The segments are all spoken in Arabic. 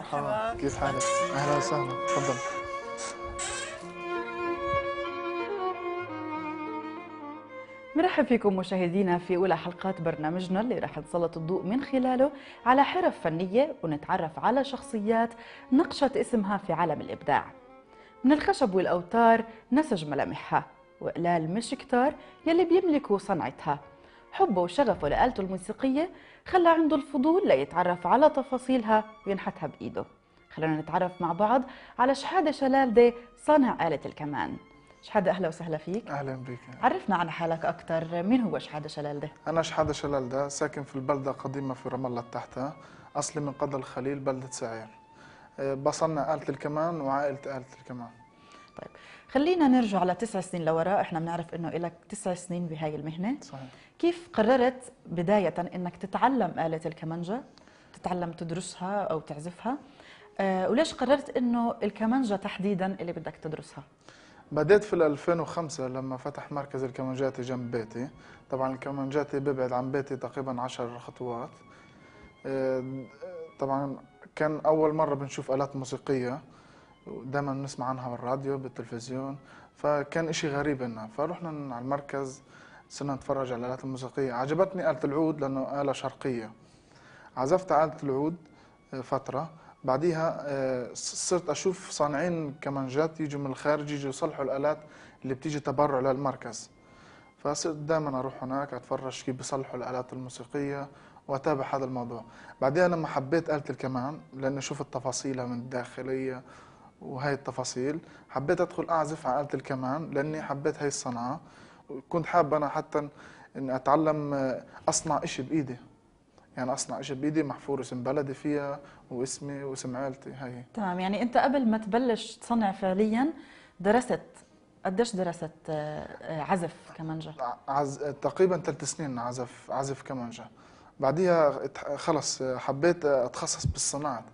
مرحبا كيف حالك؟ اهلا وسهلا تفضل مرحب فيكم مشاهدينا في أولى حلقات برنامجنا اللي راح نسلط الضوء من خلاله على حرف فنية ونتعرف على شخصيات نقشت اسمها في عالم الإبداع من الخشب والأوتار نسج ملامحها وقلال مش كتار يلي بيملكوا صنعتها حبه وشغفه لآلته الموسيقية خلى عنده الفضول ليتعرف على تفاصيلها وينحتها بإيده خلونا نتعرف مع بعض على شحادة شلالدة صانع آلة الكمان شحادة أهلا وسهلا فيك أهلا بك عرفنا عن حالك أكثر مين هو شحادة شلالدة؟ أنا شحادة شلالدة ساكن في البلدة القديمة في رام الله تحتها أصلي من قضى الخليل بلدة سعير أه، بصنع آلة الكمان وعائلة آلة الكمان طيب خلينا نرجع لتسع سنين لوراء احنا بنعرف انه لك تسع سنين بهاي المهنه صحيح. كيف قررت بدايه انك تتعلم اله الكمانجه تتعلم تدرسها او تعزفها أه وليش قررت انه الكمانجه تحديدا اللي بدك تدرسها بديت في 2005 لما فتح مركز الكمانجاتي جنب بيتي طبعا الكمانجاتي بيبعد عن بيتي تقريبا 10 خطوات آه، طبعا كان اول مره بنشوف الات موسيقيه ودائما بنسمع عنها بالراديو بالتلفزيون فكان إشي غريب لنا فرحنا على المركز صرنا نتفرج على الآلات الموسيقية عجبتني آلة العود لأنه آلة شرقية عزفت على آلة العود آه، فترة بعديها آه، صرت أشوف صانعين كمانجات يجوا من الخارج يجوا يصلحوا الآلات اللي بتيجي تبرع للمركز فصرت دائما أروح هناك أتفرج كيف بيصلحوا الآلات الموسيقية وأتابع هذا الموضوع بعدين لما حبيت آلة الكمان لأني شفت تفاصيلها من الداخلية وهي التفاصيل حبيت ادخل اعزف على آلة الكمان لاني حبيت هي الصنعه كنت حابه انا حتى ان اتعلم آه، اصنع شيء بايدي يعني اصنع شيء بايدي محفور اسم بلدي فيها واسمي واسم عائلتي هي تمام يعني انت قبل ما تبلش تصنع فعليا درست قديش درست آه، آه، عزف كمانجا؟ عز... تقريبا ثلاث سنين عزف عزف كمانجا بعديها خلص حبيت اتخصص بالصناعه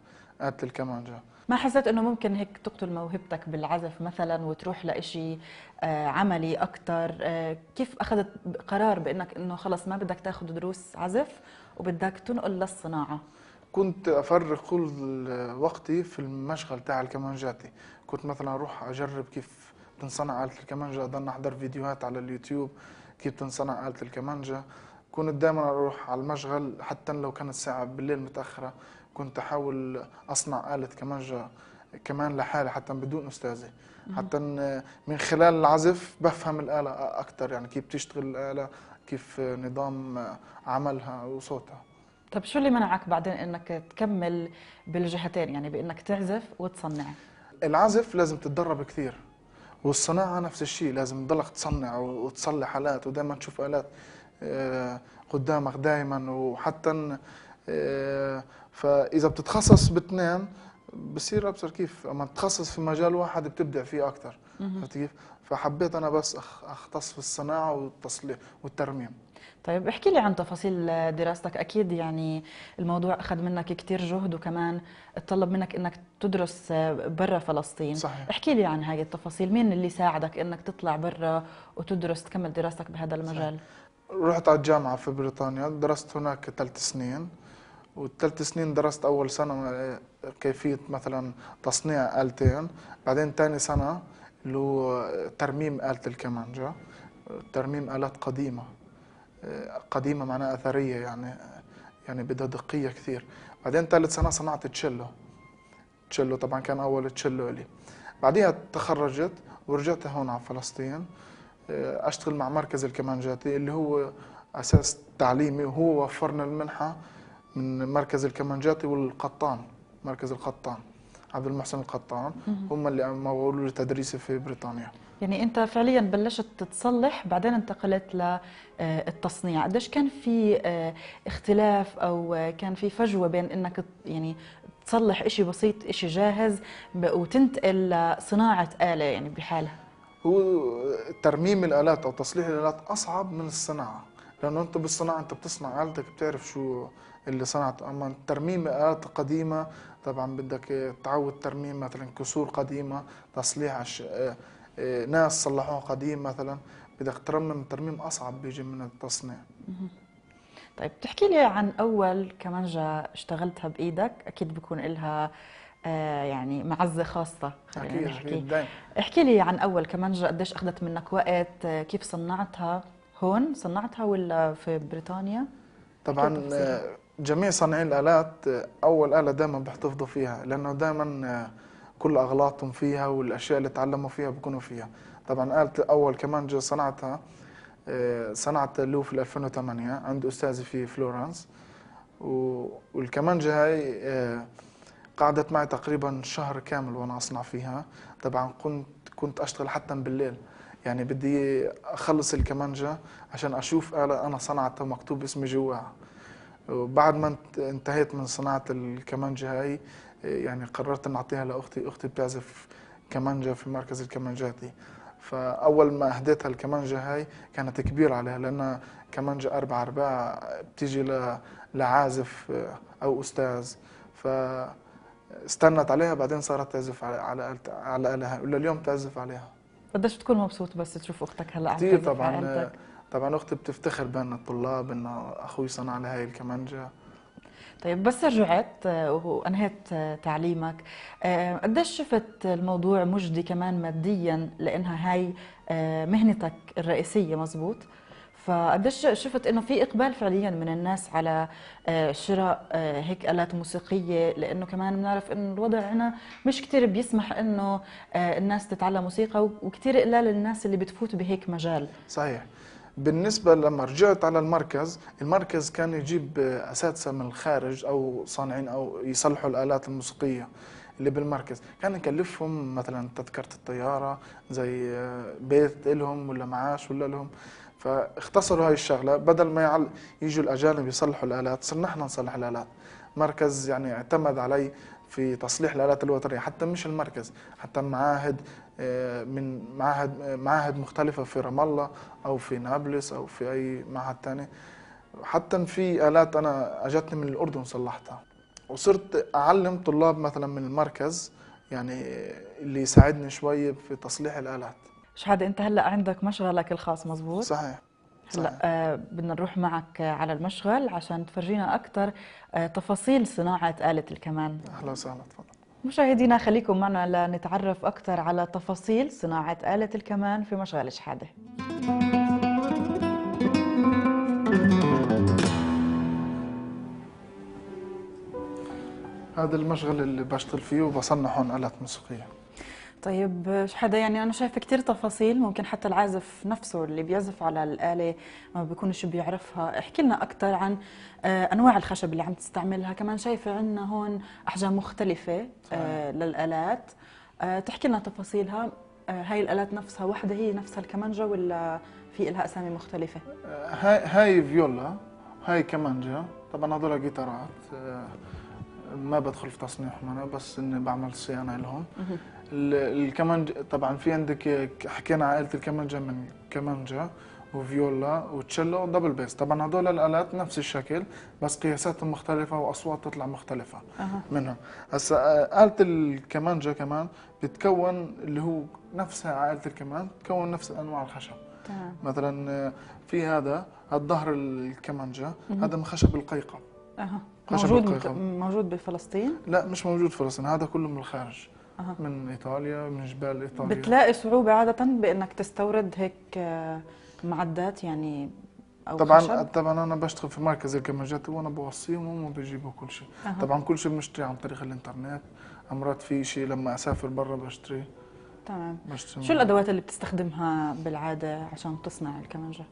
آلة الكمانجا ما حسيت انه ممكن هيك تقتل موهبتك بالعزف مثلا وتروح لإشي آه، عملي اكثر آه، كيف اخذت قرار بانك انه خلص ما بدك تاخذ دروس عزف وبدك تنقل للصناعه كنت افرغ كل وقتي في المشغل تاع الكمانجاتي كنت مثلا اروح اجرب كيف بتنصنع آلة الكمانجا أضل أحضر فيديوهات على اليوتيوب كيف بتنصنع آلة الكمانجا كنت دائما أروح على المشغل حتى لو كانت الساعة بالليل متأخرة كنت احاول اصنع اله كمانجا كمان لحالي حتى بدون استاذه حتى من خلال العزف بفهم الاله اكثر يعني كيف بتشتغل الاله كيف نظام عملها وصوتها طب شو اللي منعك بعدين انك تكمل بالجهتين يعني بانك تعزف وتصنع العزف لازم تتدرب كثير والصناعه نفس الشيء لازم تضلك تصنع وتصلح الات ودائما تشوف الات آه، قدامك دائما وحتى آه، فاذا بتتخصص باثنين بصير ابصر كيف اما تتخصص في مجال واحد بتبدع فيه اكثر عرفت كيف؟ فحبيت انا بس اختص في الصناعه والتصليح والترميم طيب احكي لي عن تفاصيل دراستك اكيد يعني الموضوع اخذ منك كثير جهد وكمان تطلب منك انك تدرس برا فلسطين صحيح. احكي لي عن هذه التفاصيل مين اللي ساعدك انك تطلع برا وتدرس تكمل دراستك بهذا المجال صحيح. رحت على الجامعه في بريطانيا درست هناك ثلاث سنين والثلاث سنين درست اول سنه كيفيه مثلا تصنيع التين بعدين ثاني سنه اللي هو ترميم اله الكمانجا ترميم الات قديمه قديمه معناها اثريه يعني يعني بدها دقيه كثير بعدين ثالث سنه صنعت تشيلو تشيلو طبعا كان اول تشيلو لي بعديها تخرجت ورجعت هون على فلسطين آه، اشتغل مع مركز الكمانجاتي اللي هو اساس تعليمي وهو وفرنا المنحه من مركز الكمنجاتي والقطان مركز القطان عبد المحسن القطان هم اللي مولوا لتدريسي في بريطانيا يعني انت فعليا بلشت تصلح بعدين انتقلت للتصنيع آه، قديش كان في آه، اختلاف او آه، كان في فجوه بين انك يعني تصلح شيء بسيط شيء جاهز وتنتقل لصناعه اله يعني بحالها هو ترميم الالات او تصليح الالات اصعب من الصناعه لانه انت بالصناعه انت بتصنع التك بتعرف شو اللي صنعت اما ترميم آلات قديمه طبعا بدك تعود ترميم مثلا كسور قديمه تصليح آه، آه، ناس صلحوها قديم مثلا بدك ترمم ترميم اصعب بيجي من التصنيع طيب تحكي لي عن اول كمانجه اشتغلتها بايدك اكيد بكون لها آه، يعني معزه خاصه اكيد نحكي. احكي لي عن اول كمانجه قديش اخذت منك وقت كيف صنعتها هون صنعتها ولا في بريطانيا طبعا جميع صانعي الآلات أول آلة دائما بيحتفظوا فيها لأنه دائما آه، كل أغلاطهم فيها والأشياء اللي تعلموا فيها بيكونوا فيها طبعا آلة أول كمان جو صنعتها آه، صنعت له في 2008 عند أستاذي في فلورنس والكمانجة هاي آه، قعدت معي تقريبا شهر كامل وأنا أصنع فيها طبعا كنت كنت أشتغل حتى بالليل يعني بدي أخلص الكمانجة عشان أشوف آلة أنا صنعتها مكتوب اسمي جواها وبعد ما انتهيت من صناعه الكمانجه هاي يعني قررت ان اعطيها لاختي اختي بتعزف كمانجه في مركز الكمانجاتي فاول ما اهديتها الكمانجه هاي كانت كبيره عليها لانها كمانجه اربع ارباع بتيجي لعازف آه، او استاذ ف استنت عليها بعدين صارت تعزف على على على الها ولليوم تعزف عليها قديش بتكون مبسوط بس تشوف اختك هلا عم كثير طبعا آه، طبعا اختي بتفتخر بان الطلاب انه اخوي صنع لها هاي الكمانجه طيب بس رجعت آه، وانهيت آه، تعليمك آه، قديش شفت الموضوع مجدي كمان ماديا لانها هاي مهنتك الرئيسيه مزبوط فقديش شفت انه في اقبال فعليا من الناس على شراء هيك الات موسيقيه لانه كمان بنعرف انه الوضع هنا مش كتير بيسمح انه الناس تتعلم موسيقى وكثير قلال الناس اللي بتفوت بهيك مجال صحيح بالنسبة لما رجعت على المركز المركز كان يجيب أساتذة من الخارج أو صانعين أو يصلحوا الآلات الموسيقية اللي بالمركز كان يكلفهم مثلا تذكرة الطيارة زي بيت لهم ولا معاش ولا لهم فاختصروا هاي الشغلة بدل ما يعل... يجوا الأجانب يصلحوا الآلات صرنا احنا نصلح الآلات مركز يعني اعتمد علي في تصليح الآلات الوترية حتى مش المركز حتى معاهد آه، من معاهد معاهد مختلفه في رام الله او في نابلس او في اي معهد ثاني حتى في الات انا اجتني من الاردن صلحتها وصرت اعلم طلاب مثلا من المركز يعني اللي يساعدني شوي في تصليح الالات شهادة انت هلا عندك مشغلك الخاص مزبوط صحيح هلا آه بدنا نروح معك على المشغل عشان تفرجينا اكثر آه تفاصيل صناعه آلة الكمان اهلا وسهلا تفضل مشاهدينا خليكم معنا لنتعرف أكثر على تفاصيل صناعة آلة الكمان في مشغل شحادة هذا المشغل اللي بشتغل فيه وبصنع هون آلات موسيقية طيب حدا يعني انا شايفه كثير تفاصيل ممكن حتى العازف نفسه اللي بيعزف على الاله ما بيكونش بيعرفها احكي لنا اكثر عن آه، انواع الخشب اللي عم تستعملها كمان شايفه عندنا هون احجام مختلفه آه، صحيح. للالات آه، تحكي لنا تفاصيلها هاي الالات نفسها وحده هي نفسها الكمانجه ولا في لها اسامي مختلفه هاي هاي فيولا هاي كمانجه طبعا هذول جيتارات ما بدخل في تصنيعهم انا بس اني بعمل صيانه لهم الكمانجا طبعا في عندك حكينا عائله الكمانجا من كمانجا وفيولا وتشيلو ودبل بيس طبعا هدول الالات نفس الشكل بس قياساتهم مختلفه واصوات تطلع مختلفه أه. منهم هسه اله الكمانجا كمان بتكون اللي هو نفسها عائله الكمان بتكون نفس انواع الخشب تمام مثلا آه، في هذا الظهر الكمانجا هذا من خشب القيقب أه. موجود موجود بفلسطين؟ لا مش موجود في فلسطين هذا كله من الخارج أه. من ايطاليا من جبال ايطاليا بتلاقي صعوبه عاده بانك تستورد هيك آه، معدات يعني أو طبعا خشب. طبعا انا بشتغل في مركز الكمجات وانا بوصيهم وهم بيجيبوا كل شيء أه. طبعا كل شيء بنشتري عن طريق الانترنت مرات في شيء لما اسافر برا بشتريه تمام بشتري شو الادوات اللي بتستخدمها بالعاده عشان تصنع الكمانجه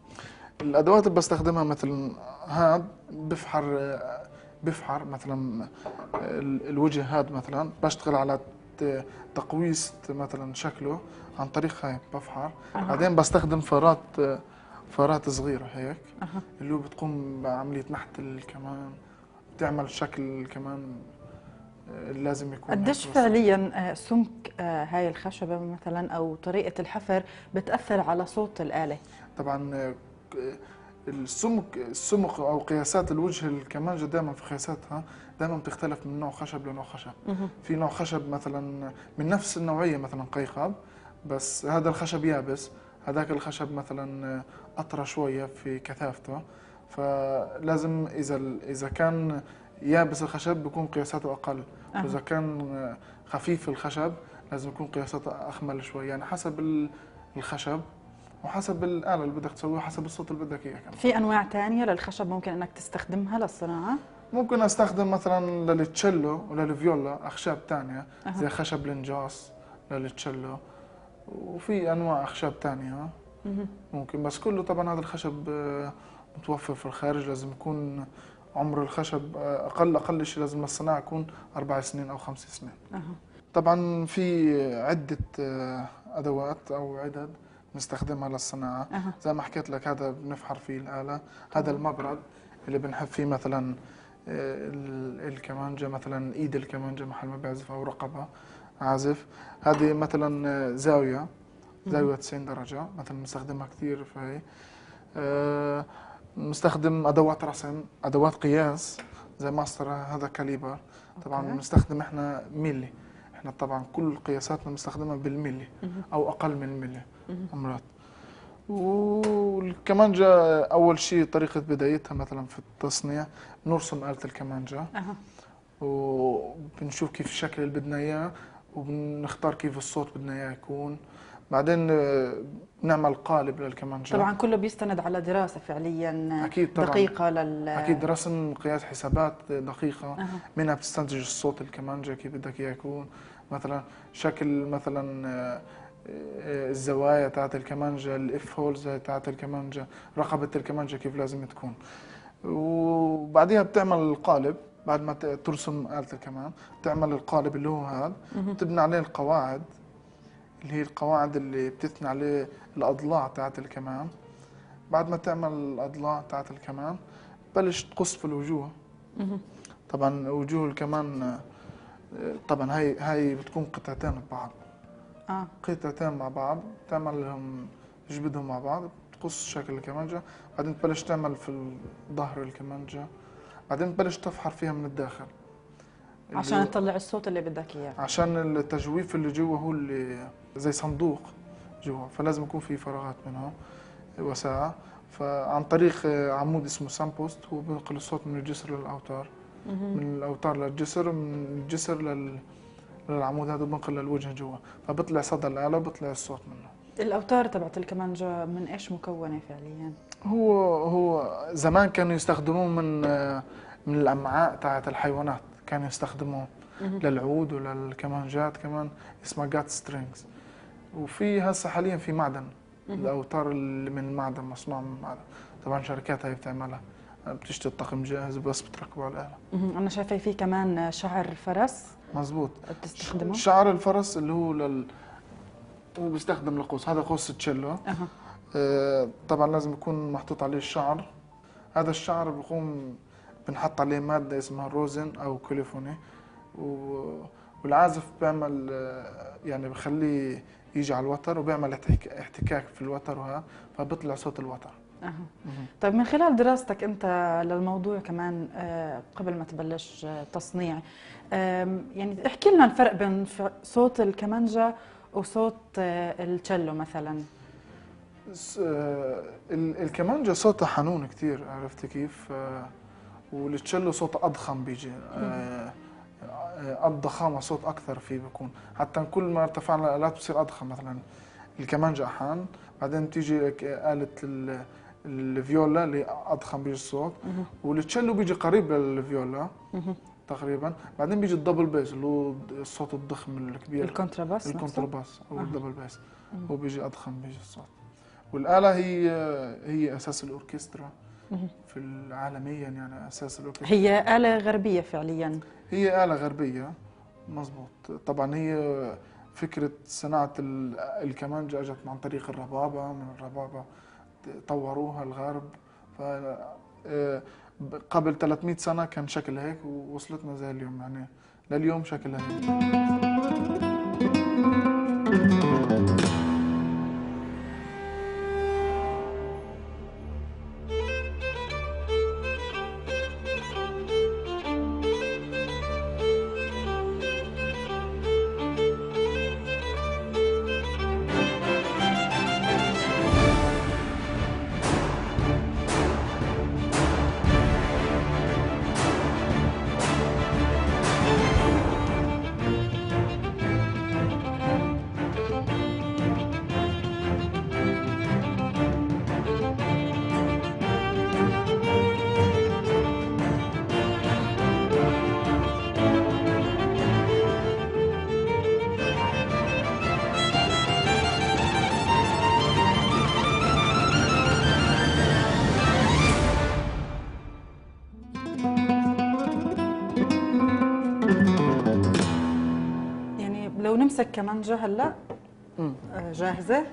الادوات اللي بستخدمها مثل هاد بفحر آه، بفحر مثلا الوجه هذا مثلا بشتغل على تقويس مثلا شكله عن طريق هاي بفحر أه. بعدين بستخدم فرات فرات صغيرة هيك أه. اللي هو بتقوم بعملية نحت الكمان بتعمل شكل كمان آه، لازم يكون قديش فعليا آه، سمك آه، هاي الخشبة مثلا أو طريقة الحفر بتأثر على صوت الآلة؟ طبعا السمك السمك او قياسات الوجه الكمانجه دائما في قياساتها دائما بتختلف من نوع خشب لنوع خشب في نوع خشب مثلا من نفس النوعيه مثلا قيقب بس هذا الخشب يابس هذاك الخشب مثلا اطرى شويه في كثافته فلازم اذا اذا كان يابس الخشب بيكون قياساته اقل أه. واذا كان خفيف الخشب لازم يكون قياساته اخمل شوي يعني حسب الخشب وحسب الآلة اللي بدك تسويها حسب الصوت اللي بدك إياه كمان في أنواع ثانيه للخشب ممكن إنك تستخدمها للصناعة؟ ممكن أستخدم مثلا للتشيلو وللفيولا أخشاب ثانيه أه. زي خشب النجاس للتشيلو وفي أنواع أخشاب ثانيه ممكن بس كله طبعا هذا الخشب آه، متوفر في الخارج لازم يكون عمر الخشب آه، اقل اقل شيء لازم الصناعه يكون اربع سنين او خمس سنين أه. طبعا في عده آه، ادوات او عدد بنستخدمها للصناعه أه. زي ما حكيت لك هذا بنفحر فيه الاله هذا المبرد اللي بنحب فيه مثلا آه، الكمانجه مثلا ايد الكمانجه محل ما بيعزف او رقبه عازف هذه مثلا آه، زاويه زاويه 90 درجه مثلا بنستخدمها كثير في أه ادوات رسم ادوات قياس زي ماستر هذا كاليبر طبعا بنستخدم احنا ميلي احنا طبعا كل قياساتنا بنستخدمها بالملي او اقل من ملي امرات والكمانجا اول شيء طريقه بدايتها مثلا في التصنيع بنرسم اله الكمانجا أه. وبنشوف كيف الشكل اللي بدنا اياه وبنختار كيف الصوت بدنا اياه يكون بعدين آه، نعمل قالب للكمانجا طبعا كله بيستند على دراسه فعليا أكيد طبعاً دقيقه لل اكيد رسم قياس حسابات دقيقه أه. منها بتستنتج الصوت الكمانجا كيف بدك اياه يكون مثلا شكل مثلا آه، الزوايا تاعت الكمانجه الاف هولز تاعت الكمانجه رقبه الكمانجه كيف لازم تكون وبعديها بتعمل القالب بعد ما ترسم آلة الكمان تعمل القالب اللي هو هذا تبني عليه القواعد اللي هي القواعد اللي بتثني عليه الأضلاع تاعت الكمان بعد ما تعمل الأضلاع تاعت الكمان بلش تقص في الوجوه طبعا وجوه الكمان طبعا هاي هاي بتكون قطعتين ببعض آه. قطعتين مع بعض تعمل لهم جبدهم مع بعض تقص شكل الكمانجة بعدين تبلش تعمل في الظهر الكمانجة بعدين تبلش تفحر فيها من الداخل عشان تطلع الصوت اللي بدك اياه عشان التجويف اللي جوا هو اللي زي صندوق جوا فلازم يكون في فراغات منه وساعة فعن طريق عمود اسمه سامبوست هو بينقل الصوت من الجسر للاوتار من الاوتار للجسر ومن الجسر لل العمود هذا بنقل للوجه جوا فبطلع صدى الاله بطلع الصوت منه الاوتار تبعت الكمانجا من ايش مكونه فعليا هو هو زمان كانوا يستخدموه من من الامعاء تاعت الحيوانات كانوا يستخدموه للعود وللكمانجات كمان اسمها جات سترينجز وفي هسه حاليا في معدن الاوتار اللي من المعدن مصنوع من المعدن طبعا شركات هي بتعملها بتشتري الطقم جاهز بس بتركبه على الاله انا شايفه في كمان شعر فرس مظبوط بتستخدمه شعر الفرس اللي هو لل... هو بيستخدم لقوس هذا قوس تشيلو أه. آه طبعا لازم يكون محطوط عليه الشعر هذا الشعر بقوم بنحط عليه مادة اسمها روزن أو كوليفوني و... والعازف بيعمل آه، يعني بخليه يجي على الوتر وبيعمل احتكاك في الوتر وهذا فبيطلع صوت الوتر أه. طيب من خلال دراستك انت للموضوع كمان آه، قبل ما تبلش آه، تصنيع يعني احكي لنا الفرق بين صوت الكمانجا وصوت آه، التشيلو مثلا الكمانجا صوتها حنون كثير عرفتي كيف والتشيلو صوت اضخم بيجي الضخامه صوت اكثر فيه بيكون حتى كل ما ارتفعنا الالات بصير اضخم مثلا الكمانجا حان بعدين بتيجي آلة الفيولا اللي اضخم بيجي الصوت والتشيلو بيجي قريب للفيولا تقريبا بعدين بيجي الدبل باس اللي هو الصوت الضخم الكبير الكونترباس الكونترباس او الدبل باس هو بيجي اضخم بيجي الصوت والاله هي هي اساس الاوركسترا في العالميا يعني اساس الاوركسترا هي اله غربيه فعليا هي اله غربيه مظبوط طبعا هي فكره صناعه الكمانجه اجت عن طريق الربابه من الربابه طوروها الغرب ف آه، قبل 300 سنه كان شكلها هيك ووصلتنا زي اليوم يعني لليوم شكلها هيك كمان مانجا هلا آه، جاهزه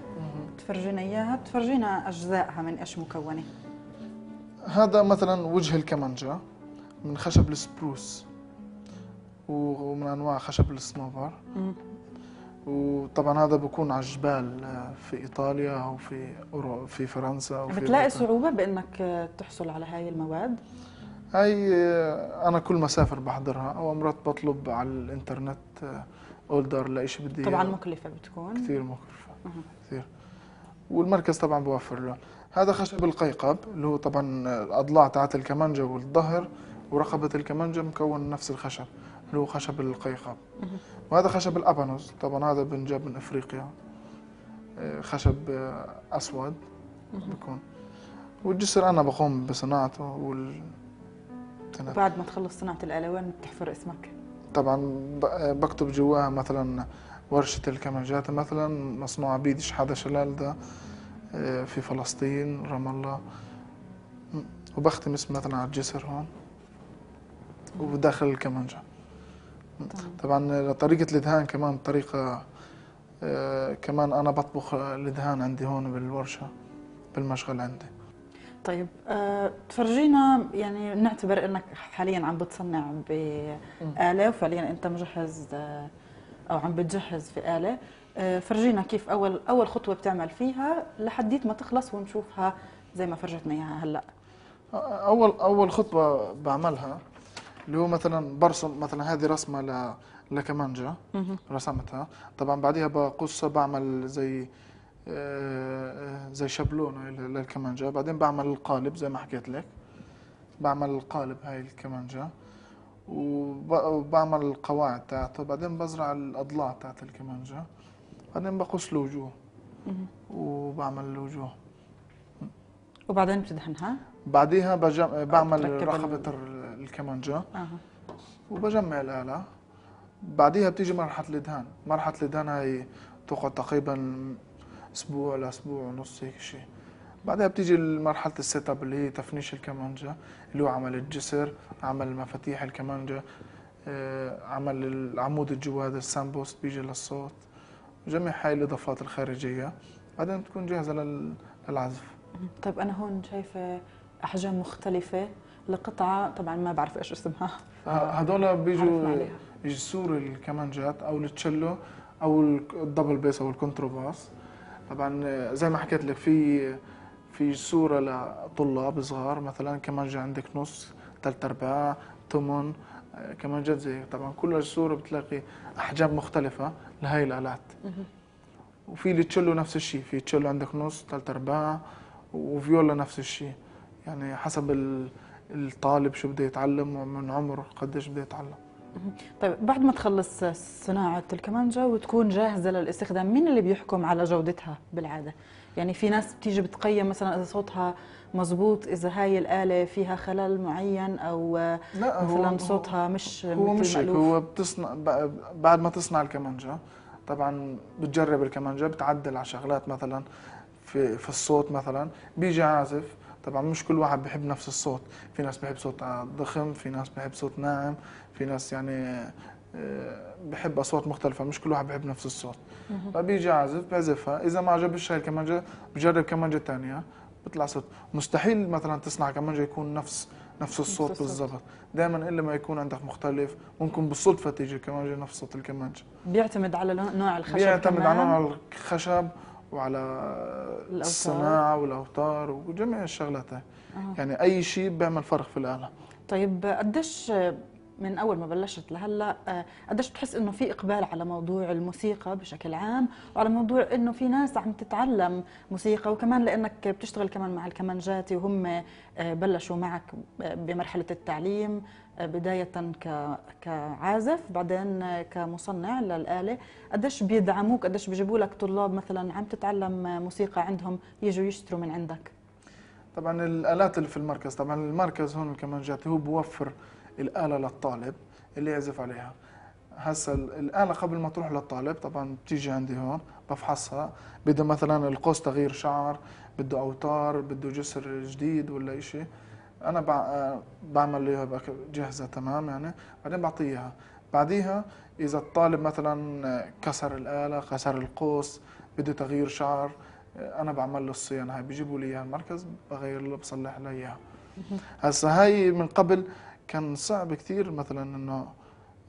تفرجينا اياها تفرجينا اجزائها من ايش مكونه هذا مثلا وجه الكمانجا من خشب السبروس ومن انواع خشب الصنوبر وطبعا هذا بكون على الجبال آه، في ايطاليا او في أورو في فرنسا أو بتلاقي بيطلع. صعوبه بانك آه، تحصل على هاي المواد هاي انا كل ما اسافر بحضرها او مرات بطلب على الانترنت اولدر لا شيء بدي طبعا مكلفه بتكون كثير مكلفه كثير والمركز طبعا بوفر له هذا خشب القيقب اللي هو طبعا الاضلاع تاعت الكمانجه والظهر ورقبه الكمانجه مكون نفس الخشب اللي هو خشب القيقب وهذا خشب الابانوس طبعا هذا بنجاب من افريقيا آه، خشب آه، اسود بكون والجسر انا بقوم بصناعته وال بعد ما تخلص صناعه الالوان بتحفر اسمك طبعا بكتب جواها مثلا ورشة الكمنجات مثلا مصنوعة بيد شحادة شلال ده آه، في فلسطين رام الله وبختم اسم مثلا على الجسر هون وداخل الكمنجة طبعا طريقة الدهان كمان طريقة آه، كمان أنا بطبخ الدهان عندي هون بالورشة بالمشغل عندي طيب آه، تفرجينا يعني نعتبر انك حاليا عم بتصنع بآلة وفعليا انت مجهز آه، او عم بتجهز في آلة آه، فرجينا كيف اول اول خطوة بتعمل فيها لحديت ما تخلص ونشوفها زي ما فرجتنا اياها هلا اول اول خطوة بعملها اللي هو مثلا برسم مثلا هذه رسمة ل لكمانجا رسمتها طبعا بعديها بقصة بعمل زي آه، آه، زي شابلونه للكمانجه بعدين بعمل القالب زي ما حكيت لك بعمل القالب هاي الكمانجه وبعمل القواعد تاعته بعدين بزرع الاضلاع تاعت الكمانجه بعدين بقص الوجوه وبعمل الوجوه وبعدين بتدهنها بعديها بجم... بعمل رخبة الكمانجة آه. وبجمع الآلة بعديها بتيجي مرحلة الدهان مرحلة الدهان هي تقعد تقريبا اسبوع لاسبوع ونص هيك شيء بعدها بتيجي مرحله السيت اب اللي هي تفنيش الكمانجه اللي هو عمل الجسر عمل مفاتيح الكمانجه آه، عمل العمود الجواد السامبوست بيجي للصوت جميع هاي الاضافات الخارجيه بعدين تكون جاهزه للعزف طيب انا هون شايفه احجام مختلفه لقطعه طبعا ما بعرف ايش اسمها هذول بيجوا يجسور الكمانجات او التشيلو او الدبل بيس او باس طبعا زي ما حكيت لك في في صوره لطلاب صغار مثلا كمان جا عندك نص ثلاث ارباع ثمن كمان جد زي طبعا كل الصوره بتلاقي احجام مختلفه لهي الالات وفي التشيلو نفس الشيء في تشيلو عندك نص ثلاث ارباع وفيولا نفس الشيء يعني حسب الطالب شو بده يتعلم ومن عمر قديش بده يتعلم طيب بعد ما تخلص صناعة الكمانجا وتكون جاهزة للاستخدام مين اللي بيحكم على جودتها بالعادة؟ يعني في ناس بتيجي بتقيم مثلا إذا صوتها مزبوط إذا هاي الآلة فيها خلل معين أو لا مثلا هو صوتها مش هو مش هو بتصنع بعد ما تصنع الكمانجا طبعا بتجرب الكمانجا بتعدل على شغلات مثلا في في الصوت مثلا بيجي عازف طبعا مش كل واحد بيحب نفس الصوت في ناس بيحب صوت ضخم في ناس بيحب صوت ناعم في ناس يعني آه، بحب اصوات مختلفه مش كل واحد بحب نفس الصوت فبيجي عازف بعزفها اذا ما عجبش هاي الكمانجه بجرب كمانجه ثانيه بيطلع صوت مستحيل مثلا تصنع كمانجه يكون نفس نفس الصوت بالضبط دائما الا ما يكون عندك مختلف ممكن بالصدفه تيجي الكمانجه نفس صوت الكمانجه بيعتمد على نوع الخشب بيعتمد كمان. على نوع الخشب وعلى الأوتار. الصناعه والاوتار وجميع الشغلات هاي آه. يعني اي شيء بيعمل فرق في الاله طيب قديش من اول ما بلشت لهلا قديش بتحس انه في اقبال على موضوع الموسيقى بشكل عام وعلى موضوع انه في ناس عم تتعلم موسيقى وكمان لانك بتشتغل كمان مع الكمانجاتي وهم بلشوا معك بمرحله التعليم بداية كعازف بعدين كمصنع للآلة قديش بيدعموك قديش بيجيبوا لك طلاب مثلا عم تتعلم موسيقى عندهم يجوا يشتروا من عندك طبعا الآلات اللي في المركز طبعا المركز هون كمان جات هو بوفر الآلة للطالب اللي يعزف عليها هسا الآلة قبل ما تروح للطالب طبعا بتيجي عندي هون بفحصها بده مثلا القوس تغيير شعر بده أوتار بده جسر جديد ولا إشي انا آه، بعمل لها جاهزه تمام يعني بعدين بعطيها بعديها اذا الطالب مثلا كسر الاله كسر القوس بده تغيير شعر انا بعمل له الصيانه هاي بيجيبوا لي اياها المركز بغير له بصلح له اياها هسا هاي من قبل كان صعب كثير مثلا انه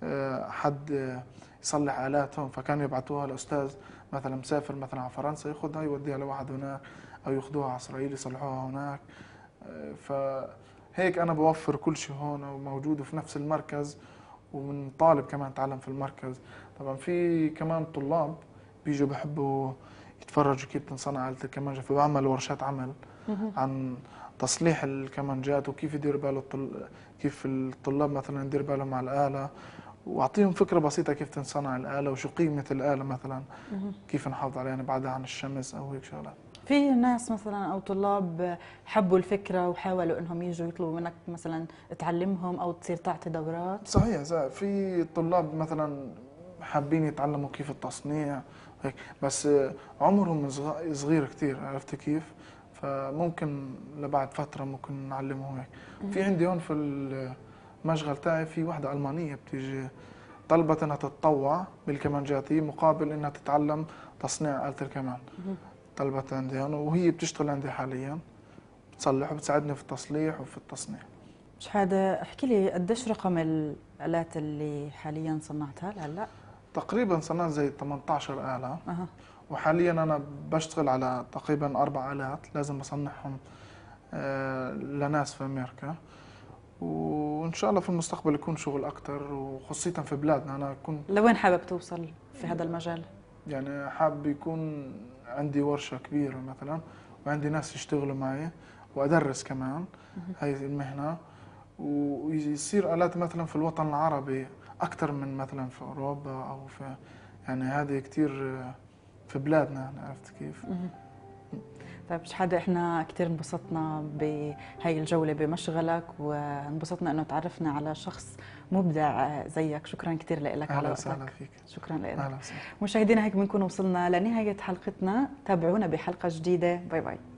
آه، حد يصلح الاتهم فكانوا يبعثوها الاستاذ مثلا مسافر مثلا على فرنسا ياخذها يوديها لواحد هناك او ياخذوها على اسرائيل يصلحوها هناك فهيك انا بوفر كل شيء هون وموجود وفي نفس المركز ومن طالب كمان تعلم في المركز طبعا في كمان طلاب بيجوا بحبوا يتفرجوا كيف بتنصنع آلة الكمانجة فبعمل ورشات عمل عن تصليح الكمانجات وكيف يدير باله الطل... كيف الطلاب مثلا يدير بالهم على الآلة واعطيهم فكره بسيطه كيف تنصنع الاله وشو قيمه الاله مثلا كيف نحافظ عليها يعني بعدها عن الشمس او هيك شغلات في ناس مثلا او طلاب حبوا الفكره وحاولوا انهم يجوا يطلبوا منك مثلا تعلمهم او تصير تعطي دورات صحيح في طلاب مثلا حابين يتعلموا كيف التصنيع هيك بس عمرهم صغير كثير عرفت كيف فممكن لبعد فتره ممكن نعلمهم هيك في عندي هون في المشغل تاعي في وحده المانيه بتيجي طلبت انها تتطوع بالكمانجاتي مقابل انها تتعلم تصنيع آلة الكمان طلبت عندي هون وهي بتشتغل عندي حاليا بتصلح وبتساعدني في التصليح وفي التصنيع هذا احكي لي قديش رقم الالات اللي حاليا صنعتها هلا تقريبا صنعت زي 18 اله أه. وحاليا انا بشتغل على تقريبا اربع الات لازم اصنعهم آه، لناس في امريكا وان شاء الله في المستقبل يكون شغل اكثر وخصيصا في بلادنا انا كنت لوين حابب توصل في هذا المجال؟ يعني حابب يكون عندي ورشه كبيره مثلا وعندي ناس يشتغلوا معي وادرس كمان هاي المهنه ويصير الات مثلا في الوطن العربي اكثر من مثلا في اوروبا او في يعني هذه كثير في بلادنا عرفت كيف؟ طيب شحادة احنا كثير انبسطنا بهاي الجولة بمشغلك وانبسطنا انه تعرفنا على شخص مبدع زيك شكرا كثير لك على وقتك فيك شكرا لك مشاهدينا هيك بنكون وصلنا لنهاية حلقتنا تابعونا بحلقة جديدة باي باي